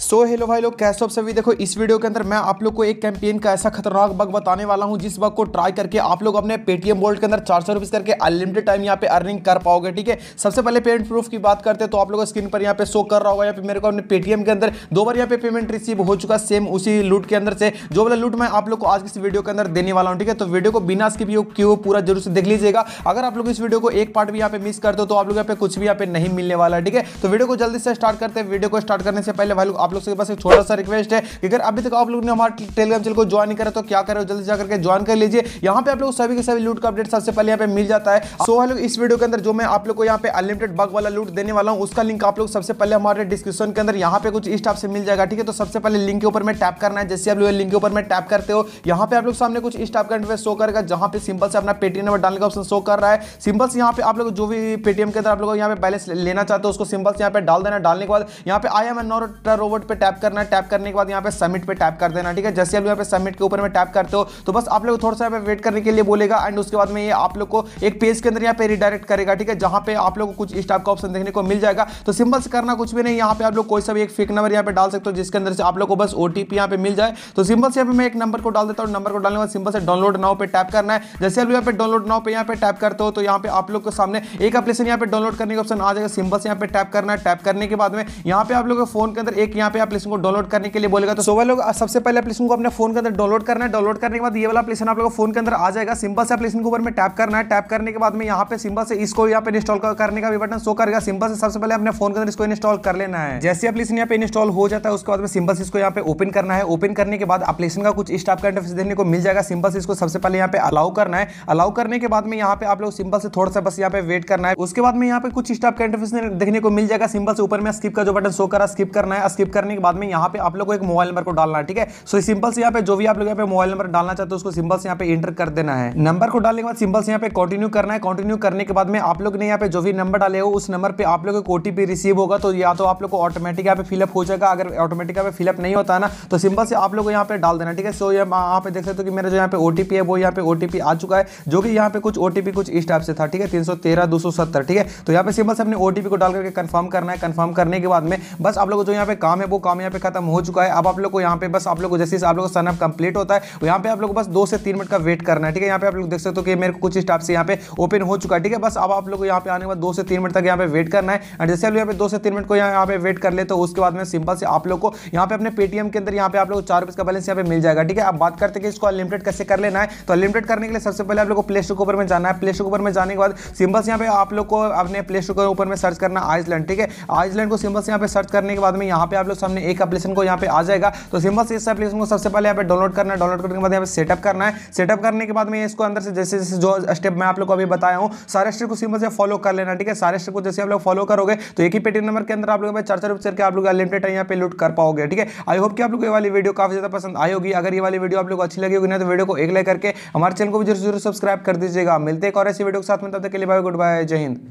so hello भाई लोग कैसे आप सभी देखो इस वीडियो के अंदर मैं आप लोग को एक कैंपेन का ऐसा खतरनाक बग बताने वाला हूं जिस बग को ट्राई करके आप लोग अपने पेटीएम वोल्ट के अंदर चार सौ रुपीज़ करके अनलिमिटेड टाइम यहां पे अर्निंग कर पाओगे ठीक है सबसे पहले पेमेंट प्रूफ की बात करते हैं तो आप लोग स्क्रीन पर यहाँ पे शो कर रहा होगा या फिर मेरे को अपने पेटीएम के अंदर दो बार यहाँ पे पेमेंट रिसीव हो चुका सेम उसी लूट के अंदर से जो वाला लूट मैं आप लोग को आज इस वीडियो के अंदर देने वाला हूँ ठीक है तो वीडियो को बिना स्किप क्यों पूरा जरूर से देख लीजिएगा अगर आप लोग इस वीडियो को एक पार्ट भी यहाँ पे मिस करते हो तो आप लोग यहाँ पे कुछ भी यहाँ पे नहीं मिलने वाला ठीक है तो वीडियो को जल्दी से स्टार्ट करते हैं वीडियो को स्टार्ट करने से पहले भाई आप लोग से बस एक छोटा सा रिक्वेस्ट है कि अगर अभी तक आप लोग ने हमारे टेलीग्राम चैनल को ज्वाइन करा तो क्या करो जल्दी जाकर ज्वाइन कर लीजिए यहाँ पे आप लोग सभी के सभी लूट का अपडेट सबसे पहले यहाँ पे मिल जाता है सो हेलो इस वीडियो के अंदर जो मैं आप लोग को यहाँ पे अनलिमिटेड बग वाला लूट देने वाला हूँ उसका लिंक आप लोग सबसे पहले हमारे डिस्क्रिप्शन के अंदर यहाँ पे कुछ इस टाइप से मिल जाएगा ठीक है तो सबसे पहले लिंक के ऊपर में टैप करना है जैसे आप लोग लिंक के ऊपर में टैप करते हो यहाँ पे आप लोग सामने कुछ इस टाइप का इंटरफेस शो करेगा जहाँ पे सिंपल से अपना पेटीएम नंबर डालने का ऑप्शन शो कर रहा है सिंपल से यहाँ पे आप लोग जो भी पेटीएम के अंदर आप लोग यहाँ पे बैलेंस लेना चाहते हो उसको सिंपल से यहाँ पे डाल देना डालने के बाद यहाँ पे I am an not robot dashboard पे टैप करना टैप करने के बाद यहाँ पे सबमिट पे टैप कर देना ठीक है जैसे आप यहाँ पे सबमिट के ऊपर में टैप करते हो तो बस आप लोग थोड़ा सा यहाँ पे वेट करने के लिए बोलेगा एंड उसके बाद में ये आप लोग को एक पेज के अंदर यहाँ पे रिडायरेक्ट करेगा ठीक है जहाँ पे आप लोग को कुछ इस टाइप का ऑप्शन देखने को मिल जाएगा तो सिंपल से करना कुछ भी नहीं यहाँ पे आप लोग कोई सा भी एक फेक नंबर यहाँ पे डाल सकते हो जिसके अंदर से आप लोग को बस ओ यहाँ पे मिल जाए तो सिंपल से मैं एक नंबर को डाल देता हूँ नंबर को डालने के बाद सिंपल से डाउनलोड नाव पे टैप करना है जैसे आप यहाँ पे डाउनलोड नाव पे यहाँ पे टैप करते हो तो यहाँ पे आप लोग के सामने एक अपलेसन यहाँ पे डाउनलोड करने का ऑप्शन आ जाएगा सिंपल से यहाँ पे टैप करना है टैप करने के बाद में यहाँ पे आप लोग के फोन के अंदर एक यहाँ यहाँ पे एप्लीकेशन को डाउनलोड करने के लिए बोलेगा तो सोवा लोग सबसे पहले एप्लीकेशन को अपने फोन के अंदर डाउनलोड करना है डाउनलोड करने के बाद ये वाला एप्लीकेशन आप लोग फोन के अंदर आ जाएगा सिंपल से एप्लीकेशन के ऊपर में टैप करना है टैप करने के बाद में यहाँ पे सिंपल से इसको यहाँ पे इंस्टॉल करने का भी बटन शो करेगा सिंपल से सबसे पहले अपने फोन के अंदर इसको इंस्टॉल कर लेना है जैसे एप्लीकेशन यहाँ पे इंस्टॉल हो जाता है उसके बाद में सिंपल से इसको यहाँ पे ओपन करना है ओपन करने के बाद एप्लीकेशन का कुछ इस टाइप का इंटरफेस देखने को मिल जाएगा सिंपल से इसको सबसे पहले यहाँ पे अलाउ करना है अलाउ करने के बाद में यहाँ पे आप लोग सिंपल से थोड़ा सा बस यहाँ पे वेट करना है उसके बाद में यहाँ पे कुछ इस टाइप का इंटरफेस देखने को मिल जाएगा सिंपल से ऊपर में स्किप का जो बटन शो करा स्किप करना है स्किप करने के बाद में यहाँ पे आप लोग को एक मोबाइल नंबर को डालना है ठीक है सो सिंपल से यहाँ पे जो भी आप लोग यहाँ पे मोबाइल नंबर डालना चाहते हो उसको सिंपल से यहाँ पे एंटर कर देना है नंबर को डालने के बाद सिंपल से यहाँ पे कंटिन्यू करना है कंटिन्यू करने के बाद में आप लोग ने यहाँ पे जो भी नंबर डाले हो उस नंबर पर आप लोग को ओटीपी रिसीव होगा तो या तो आप लोग को ऑटोमेटिक यहाँ पे फिलअप हो जाएगा अगर ऑटोमेटिक यहाँ पे फिलअप नहीं होता ना तो सिंपल से आप लोग को यहाँ पे डाल देना ठीक है सो यहाँ पे देख सकते हो कि मेरा जो यहाँ पे ओटीपी है वो यहाँ पे ओटीपी आ चुका है जो कि यहाँ पे कुछ ओटीपी कुछ इस टाइप से था ठीक है तीन सौ तेरह दो सौ सत्तर ठीक है तो यहाँ पे सिंपल से अपने ओटीपी को डाल करके कन्फर्म करना है कन्फर्म करने के बाद में बस आप लोग जो यहाँ पे काम है वो काम यहाँ पे खत्म हो चुका है अब आप लोग को यहाँ पे बस आप लोग जैसे आप लोग का सनअप कंप्लीट होता है यहाँ पे आप लोग बस दो से तीन मिनट का वेट करना है ठीक है यहाँ पे आप लोग देख सकते हो कि मेरे को कुछ स्टाफ से यहाँ पे ओपन हो चुका है ठीक है बस अब आप लोग यहाँ पे आने के बाद दो से तीन मिनट तक यहाँ पे वेट करना है एंड जैसे आप यहाँ पे दो से तीन मिनट को यहाँ पे वेट कर ले तो उसके बाद में सिंपल से आप लोग को यहाँ पे अपने पेटीएम के अंदर यहाँ पे आप लोग चार का बैलेंस यहाँ पे मिल जाएगा ठीक है अब बात करते हैं कि इसको अनलिमिटेड कैसे कर लेना है तो अनलिमिटेड करने के लिए सबसे पहले आप लोग को प्ले स्टोर में जाना है प्ले स्टोर में जाने के बाद सिंपल से यहाँ पे आप लोग को अपने प्ले स्टोर के ऊपर में सर्च करना आइसलैंड ठीक है आइसलैंड को सिंपल से यहाँ पे सर्च करने के बाद में यहाँ पे आप लोग सामने एक एप्लीकेशन को यहाँ पे आ जाएगा तो सिंपल से इस एप्लीकेशन को सबसे पहले यहाँ पे डाउनलोड करना है डाउनलोड करने के बाद यहाँ पे सेटअप करना है सेटअप करने के बाद में इसको अंदर से जैसे जैसे जो स्टेप मैं आप लोग को अभी बताया हूँ सारे स्टेप को सिंपल से फॉलो कर लेना ठीक है सारे स्टेप को जैसे आप लोग फॉलो करोगे तो एक ही पेटी नंबर के अंदर आप लोग चार चार रुपये के आप लोग अनलिमिटेड यहाँ पे लूट कर पाओगे ठीक है आई होप कि आप लोग ये वाली वीडियो काफी ज्यादा पसंद आई होगी अगर ये वाली वीडियो आप लोग अच्छी लगी होगी ना तो वीडियो को एक लाइक करके हमारे चैनल को भी जरूर जरूर सब्सक्राइब कर दीजिएगा मिलते हैं और ऐसी वीडियो के साथ में तब तक के लिए बाय गुड बाय जय हिंद